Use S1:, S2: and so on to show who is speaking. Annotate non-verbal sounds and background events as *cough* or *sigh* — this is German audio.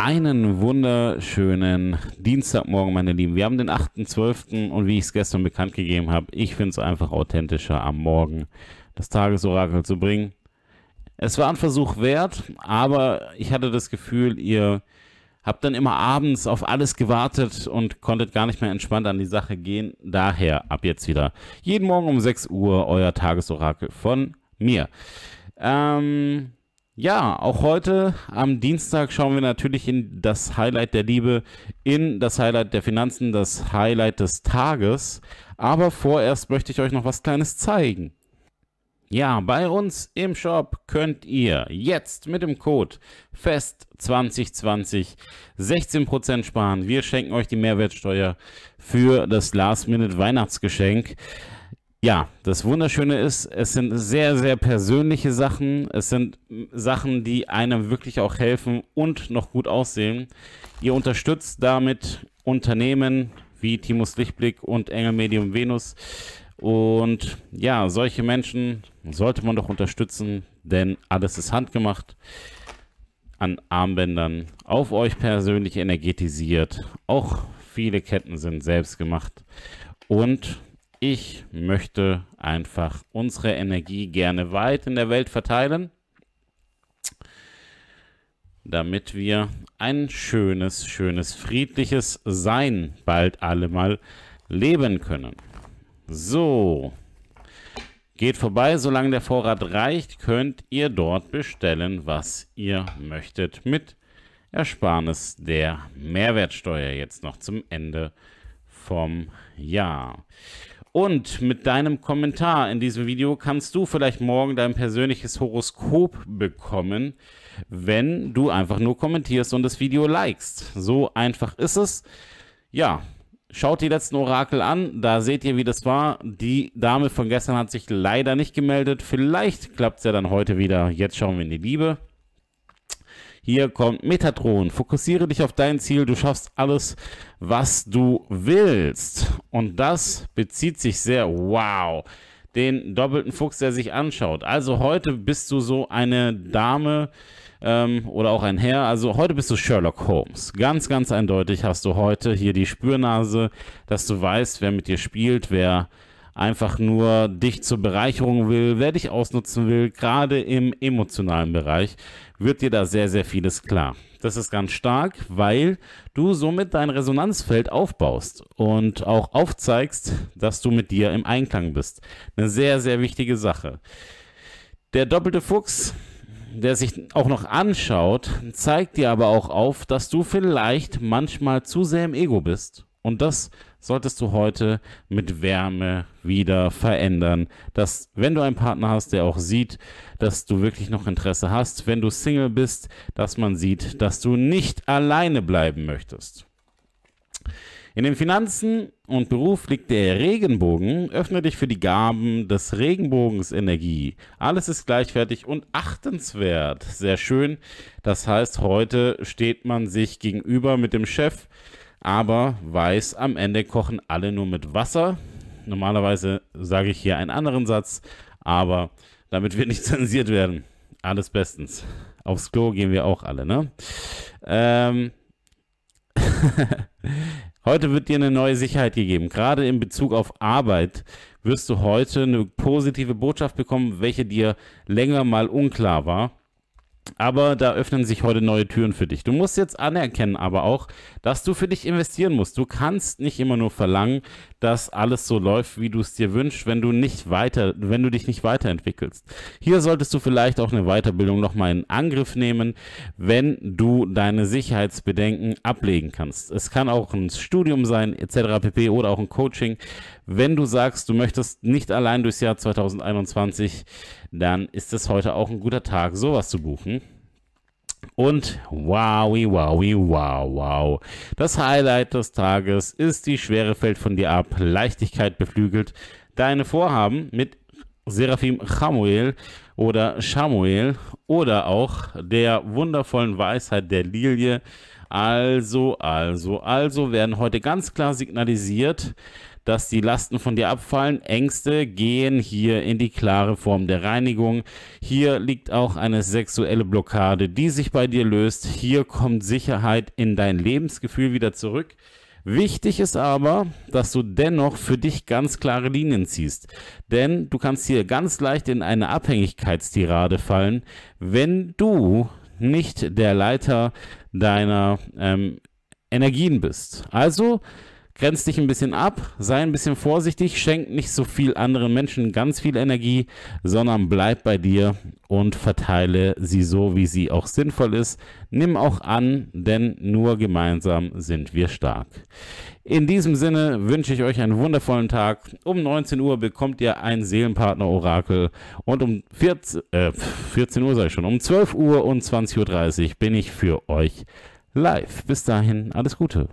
S1: Einen wunderschönen Dienstagmorgen, meine Lieben. Wir haben den 8.12. und wie ich es gestern bekannt gegeben habe, ich finde es einfach authentischer, am Morgen das Tagesorakel zu bringen. Es war ein Versuch wert, aber ich hatte das Gefühl, ihr habt dann immer abends auf alles gewartet und konntet gar nicht mehr entspannt an die Sache gehen. Daher ab jetzt wieder jeden Morgen um 6 Uhr euer Tagesorakel von mir. Ähm, ja, auch heute am Dienstag schauen wir natürlich in das Highlight der Liebe, in das Highlight der Finanzen, das Highlight des Tages. Aber vorerst möchte ich euch noch was Kleines zeigen. Ja, bei uns im Shop könnt ihr jetzt mit dem Code FEST2020 16% sparen. Wir schenken euch die Mehrwertsteuer für das Last-Minute-Weihnachtsgeschenk. Ja, das Wunderschöne ist, es sind sehr, sehr persönliche Sachen. Es sind Sachen, die einem wirklich auch helfen und noch gut aussehen. Ihr unterstützt damit Unternehmen wie Timus Lichtblick und Engel Medium Venus. Und ja, solche Menschen sollte man doch unterstützen, denn alles ist handgemacht an Armbändern, auf euch persönlich energetisiert. Auch viele Ketten sind selbst gemacht. Und ich möchte einfach unsere Energie gerne weit in der Welt verteilen, damit wir ein schönes, schönes, friedliches Sein bald alle mal leben können. So. Geht vorbei, solange der Vorrat reicht, könnt ihr dort bestellen, was ihr möchtet mit Ersparnis der Mehrwertsteuer jetzt noch zum Ende vom Jahr. Und mit deinem Kommentar in diesem Video kannst du vielleicht morgen dein persönliches Horoskop bekommen, wenn du einfach nur kommentierst und das Video likest. So einfach ist es. Ja, Schaut die letzten Orakel an, da seht ihr, wie das war. Die Dame von gestern hat sich leider nicht gemeldet. Vielleicht klappt es ja dann heute wieder. Jetzt schauen wir in die Liebe. Hier kommt Metatron. Fokussiere dich auf dein Ziel. Du schaffst alles, was du willst. Und das bezieht sich sehr, wow, den doppelten Fuchs, der sich anschaut. Also heute bist du so eine Dame ähm, oder auch ein Herr. Also heute bist du Sherlock Holmes. Ganz, ganz eindeutig hast du heute hier die Spürnase, dass du weißt, wer mit dir spielt, wer einfach nur dich zur Bereicherung will, wer dich ausnutzen will, gerade im emotionalen Bereich, wird dir da sehr, sehr vieles klar. Das ist ganz stark, weil du somit dein Resonanzfeld aufbaust und auch aufzeigst, dass du mit dir im Einklang bist. Eine sehr, sehr wichtige Sache. Der doppelte Fuchs, der sich auch noch anschaut, zeigt dir aber auch auf, dass du vielleicht manchmal zu sehr im Ego bist. Und das solltest du heute mit Wärme wieder verändern. Dass, wenn du einen Partner hast, der auch sieht, dass du wirklich noch Interesse hast, wenn du Single bist, dass man sieht, dass du nicht alleine bleiben möchtest. In den Finanzen und Beruf liegt der Regenbogen. Öffne dich für die Gaben des Regenbogens Energie. Alles ist gleichwertig und achtenswert. Sehr schön. Das heißt, heute steht man sich gegenüber mit dem Chef, aber weiß, am Ende kochen alle nur mit Wasser. Normalerweise sage ich hier einen anderen Satz, aber damit wir nicht *laughs* zensiert werden. Alles bestens. Aufs Klo gehen wir auch alle, ne? Ähm *laughs* heute wird dir eine neue Sicherheit gegeben. Gerade in Bezug auf Arbeit wirst du heute eine positive Botschaft bekommen, welche dir länger mal unklar war. Aber da öffnen sich heute neue Türen für dich. Du musst jetzt anerkennen, aber auch, dass du für dich investieren musst. Du kannst nicht immer nur verlangen, dass alles so läuft, wie du es dir wünschst, wenn du nicht weiter, wenn du dich nicht weiterentwickelst. Hier solltest du vielleicht auch eine Weiterbildung nochmal in Angriff nehmen, wenn du deine Sicherheitsbedenken ablegen kannst. Es kann auch ein Studium sein, etc. pp. oder auch ein Coaching. Wenn du sagst, du möchtest nicht allein durchs Jahr 2021, dann ist es heute auch ein guter Tag, sowas zu buchen. Und wow, wow, wow, wow. Das Highlight des Tages ist die Schwere fällt von dir ab. Leichtigkeit beflügelt deine Vorhaben mit Seraphim Chamuel oder Chamuel oder auch der wundervollen Weisheit der Lilie. Also, also, also werden heute ganz klar signalisiert, dass die Lasten von dir abfallen. Ängste gehen hier in die klare Form der Reinigung. Hier liegt auch eine sexuelle Blockade, die sich bei dir löst. Hier kommt Sicherheit in dein Lebensgefühl wieder zurück. Wichtig ist aber, dass du dennoch für dich ganz klare Linien ziehst. Denn du kannst hier ganz leicht in eine Abhängigkeitstirade fallen, wenn du nicht der Leiter deiner ähm, Energien bist. Also Grenz dich ein bisschen ab, sei ein bisschen vorsichtig, schenk nicht so viel anderen Menschen ganz viel Energie, sondern bleib bei dir und verteile sie so, wie sie auch sinnvoll ist. Nimm auch an, denn nur gemeinsam sind wir stark. In diesem Sinne wünsche ich euch einen wundervollen Tag. Um 19 Uhr bekommt ihr ein Seelenpartner-Orakel und um 14, äh, 14 Uhr sage ich schon, um 12 Uhr und 20.30 Uhr bin ich für euch live. Bis dahin, alles Gute.